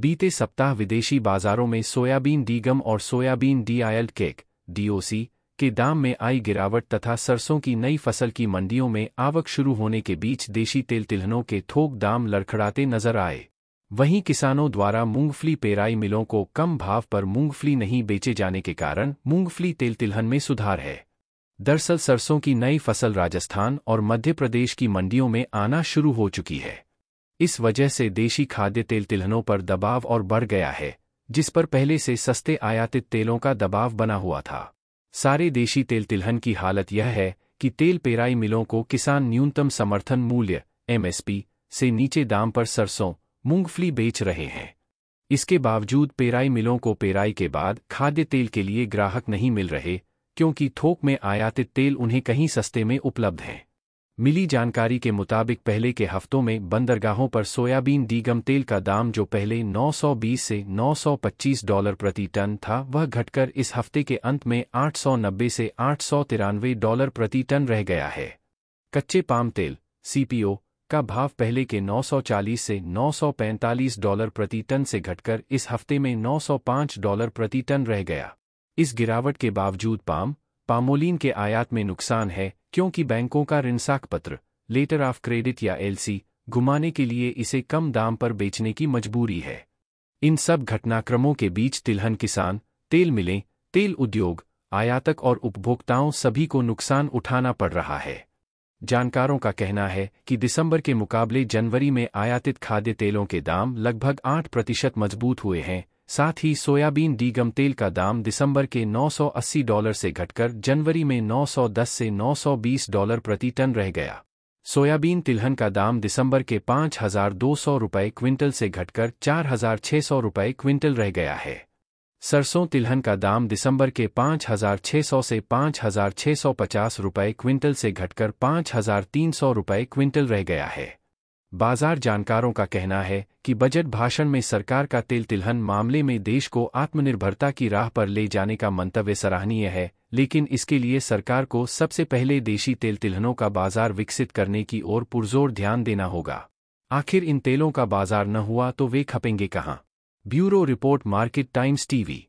बीते सप्ताह विदेशी बाजारों में सोयाबीन डीगम और सोयाबीन डीआईएल केक डीओसी के दाम में आई गिरावट तथा सरसों की नई फसल की मंडियों में आवक शुरू होने के बीच देशी तेल तिलहनों के थोक दाम लड़खड़ाते नजर आए वहीं किसानों द्वारा मूंगफली पेराई मिलों को कम भाव पर मूंगफली नहीं बेचे जाने के कारण मूंगफली तेल तिलहन में सुधार है दरअसल सरसों की नई फसल राजस्थान और मध्य प्रदेश की मंडियों में आना शुरू हो चुकी है इस वजह से देशी खाद्य तेल तिलहनों पर दबाव और बढ़ गया है जिस पर पहले से सस्ते आयातित तेलों का दबाव बना हुआ था सारे देशी तेल तिलहन की हालत यह है कि तेल पेराई मिलों को किसान न्यूनतम समर्थन मूल्य एमएसपी से नीचे दाम पर सरसों मूंगफली बेच रहे हैं इसके बावजूद पेराई मिलों को पेराई के बाद खाद्य तेल के लिए ग्राहक नहीं मिल रहे क्योंकि थोक में आयातित तेल उन्हें कहीं सस्ते में उपलब्ध हैं मिली जानकारी के मुताबिक पहले के हफ्तों में बंदरगाहों पर सोयाबीन डीगम तेल का दाम जो पहले 920 से 925 डॉलर प्रति टन था वह घटकर इस हफ्ते के अंत में 890 से आठ डॉलर प्रति टन रह गया है कच्चे पाम तेल सीपीओ का भाव पहले के 940 से 945 डॉलर प्रति टन से घटकर इस हफ्ते में 905 डॉलर प्रति टन रह गया इस गिरावट के बावजूद पाम पामोलिन के आयात में नुकसान है क्योंकि बैंकों का ऋण साख पत्र लेटर ऑफ क्रेडिट या एलसी घुमाने के लिए इसे कम दाम पर बेचने की मजबूरी है इन सब घटनाक्रमों के बीच तिलहन किसान तेल मिलें तेल उद्योग आयातक और उपभोक्ताओं सभी को नुकसान उठाना पड़ रहा है जानकारों का कहना है कि दिसंबर के मुकाबले जनवरी में आयातित खाद्य तेलों के दाम लगभग आठ प्रतिशत मजबूत हुए हैं साथ ही सोयाबीन डीगम तेल का दाम दिसंबर के 980 डॉलर से घटकर जनवरी में 910 से 920 डॉलर प्रति टन रह गया सोयाबीन तिलहन का दाम दिसंबर के 5,200 रुपये क्विंटल से घटकर 4,600 रुपये क्विंटल रह गया है सरसों तिलहन का दाम दिसंबर के 5,600 से 5,650 रुपये क्विंटल से घटकर 5,300 रुपये क्विंटल रह गया है बाजार जानकारों का कहना है कि बजट भाषण में सरकार का तेल तिलहन मामले में देश को आत्मनिर्भरता की राह पर ले जाने का मंतव्य सराहनीय है लेकिन इसके लिए सरकार को सबसे पहले देशी तेल तिलहनों का बाजार विकसित करने की ओर पुरजोर ध्यान देना होगा आखिर इन तेलों का बाजार न हुआ तो वे खपेंगे कहाँ bureau report Market Times TV